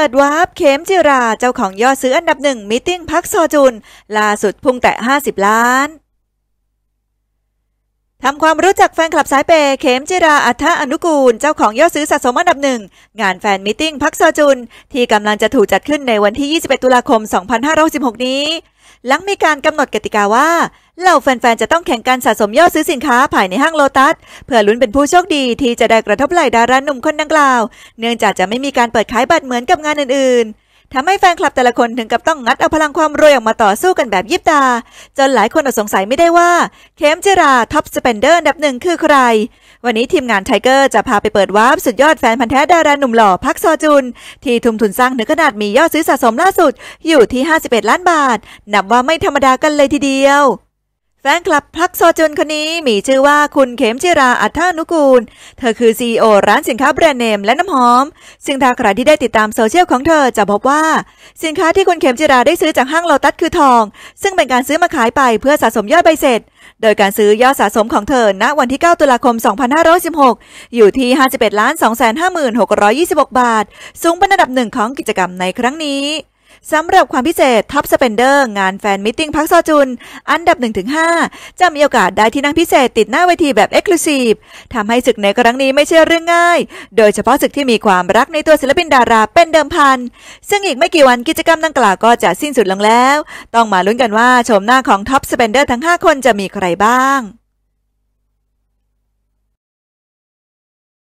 ปิดวาร์ปเข้มจิราเจ้าของยอดซื้ออันดับหนึ่งมิติ้งพักซอจุนล่าสุดพุ่งแต่ 50 ล้านทำความรู้จักแฟนคลับสายเปเข้มจิราอัธอนุกูล เจ้าของยอดซื้อสะสมอันดับหนึ่ง งานแฟนมิติ้งพักซอจุนที่กำลังจะถูกจัดขึ้นในวันที่ 21 ตุลาคม 2566 นี้หลังมีการกำหนดกติกาว่าเหล่าแฟน ๆ จะต้องแข่งกันสะสมยอดซื้อสินค้าภายในห้างโลตัส เพื่อลุ้นเป็นผู้โชคดีที่จะได้กระทบไหล่ดาราหนุ่มคนดังกล่าว เนื่องจากจะไม่มีการเปิดขายบัตรเหมือนกับงานอื่นทำให้แฟนคลับแต่ละคนถึงกับต้องงัดเอาพลังความรวยออกมาต่อสู้กันแบบยิบตา จนหลายคนอดสงสัยไม่ได้ว่าเคมเจรา ท็อปสเปนเดอร์อันดับหนึ่งคือใคร วันนี้ทีมงานไทเกอร์จะพาไปเปิดวาร์ปสุดยอดแฟนพันธ์แท้ดาราหนุ่มหล่อ พักซอจุน ที่ทุ่มทุนสร้างถึงขนาดมียอดซื้อสะสมล่าสุดอยู่ที่ 51 ล้านบาทนับว่าไม่ธรรมดากันเลยทีเดียวแฟนคลับพลักโซจุนคนนี้มีชื่อว่าคุณเขมจิราอัฏฐานุกูล เธอคือซีอร้านสินค้าแบรนด์เนม และน้ำหอม ซึ่งถ้าใครที่ได้ติดตามโซเชียลของเธอจะพบว่า สินค้าที่คุณเขมจิราได้ซื้อจากห้างโลตัสคือทอง ซึ่งเป็นการซื้อมาขายไปเพื่อสะสมยอดใบเสร็จ โดยการซื้อยอดสะสมของเธอณวันที่ 9 ตุลาคม 2516 อยู่ที่ 51 2 5 6 2 6 บาท สูงเป็นอันดับหนึ่งของกิจกรรมในครั้งนี้สำหรับความพิเศษท็อปสเปนเดอร์งานแฟนมิทติ้งพักซอจุน อันดับ 1-5 จะมีโอกาสได้ที่นั่งพิเศษติดหน้าเวทีแบบเอ็กซ์คลูซีฟทำให้ศึกในครั้งนี้ไม่ใช่เรื่องง่าย โดยเฉพาะศึกที่มีความรักในตัวศิลปินดาราเป็นเดิมพัน ซึ่งอีกไม่กี่วันกิจกรรมดังกล่าวก็จะสิ้นสุดลงแล้ว ต้องมาลุ้นกันว่าชมหน้าของท็อปสเปนเดอร์ทั้ง 5 คนจะมีใครบ้าง